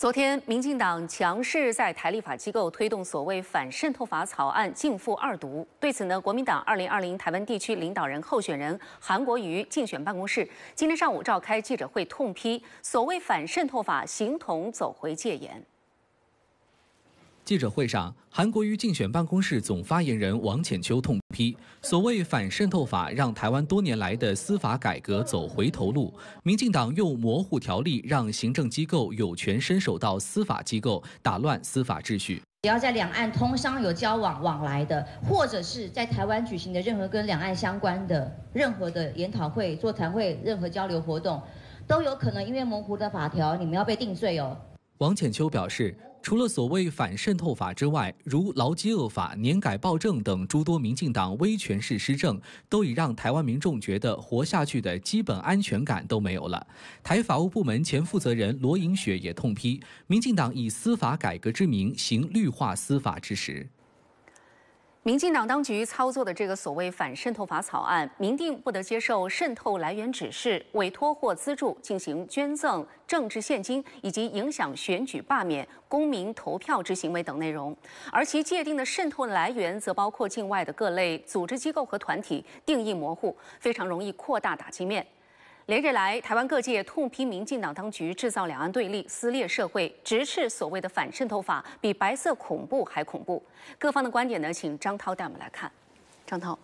昨天，民进党强势在台立法机构推动所谓“反渗透法”草案“进复二读。对此呢，国民党2020台湾地区领导人候选人韩国瑜竞选办公室今天上午召开记者会，痛批所谓“反渗透法”形同走回戒严。记者会上，韩国瑜竞选办公室总发言人王浅秋痛批所谓反渗透法，让台湾多年来的司法改革走回头路。民进党用模糊条例，让行政机构有权伸手到司法机构，打乱司法秩序。只要在两岸通商有交往往来的，或者是在台湾举行的任何跟两岸相关的任何的研讨会、座谈会、任何交流活动，都有可能因为模糊的法条，你们要被定罪哦。王浅秋表示。除了所谓反渗透法之外，如劳基恶法、年改暴政等诸多民进党威权式施政，都已让台湾民众觉得活下去的基本安全感都没有了。台法务部门前负责人罗莹雪也痛批，民进党以司法改革之名，行绿化司法之实。民进党当局操作的这个所谓反渗透法草案，明定不得接受渗透来源指示、委托或资助进行捐赠、政治现金以及影响选举罢免、公民投票之行为等内容。而其界定的渗透来源，则包括境外的各类组织机构和团体，定义模糊，非常容易扩大打击面。连日来，台湾各界痛批民进党当局制造两岸对立、撕裂社会，直斥所谓的“反渗透法”比白色恐怖还恐怖。各方的观点呢？请张涛带我们来看，张涛。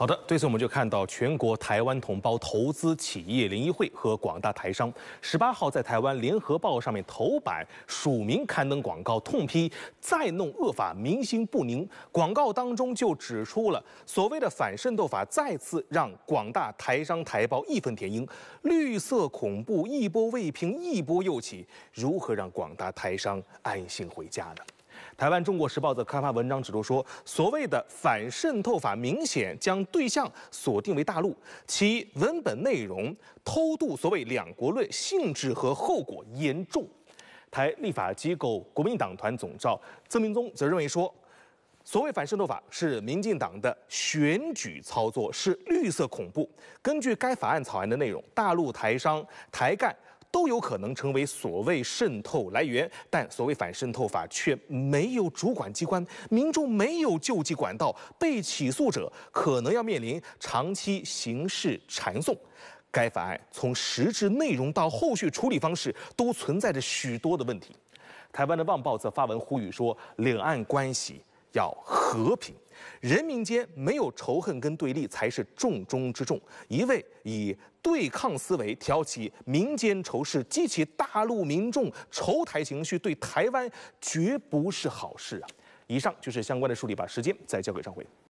好的，对此我们就看到全国台湾同胞投资企业联谊会和广大台商十八号在台湾《联合报》上面头版署名刊登广告，痛批再弄恶法，民心不宁。广告当中就指出了所谓的反渗透法再次让广大台商台胞义愤填膺，绿色恐怖一波未平一波又起，如何让广大台商安心回家呢？台湾《中国时报》则刊发文章指出说，所谓的反渗透法明显将对象锁定为大陆，其文本内容偷渡所谓“两国论”性质和后果严重。台立法机构国民党团总召曾明宗则认为说，所谓反渗透法是民进党的选举操作，是绿色恐怖。根据该法案草案的内容，大陆台商、台干。都有可能成为所谓渗透来源，但所谓反渗透法却没有主管机关，民众没有救济管道，被起诉者可能要面临长期刑事缠讼。该法案从实质内容到后续处理方式都存在着许多的问题。台湾的《旺报》则发文呼吁说，两岸关系。要和平，人民间没有仇恨跟对立才是重中之重。一味以对抗思维挑起民间仇视，激起大陆民众仇台情绪，对台湾绝不是好事啊！以上就是相关的梳理，把时间再交给张辉。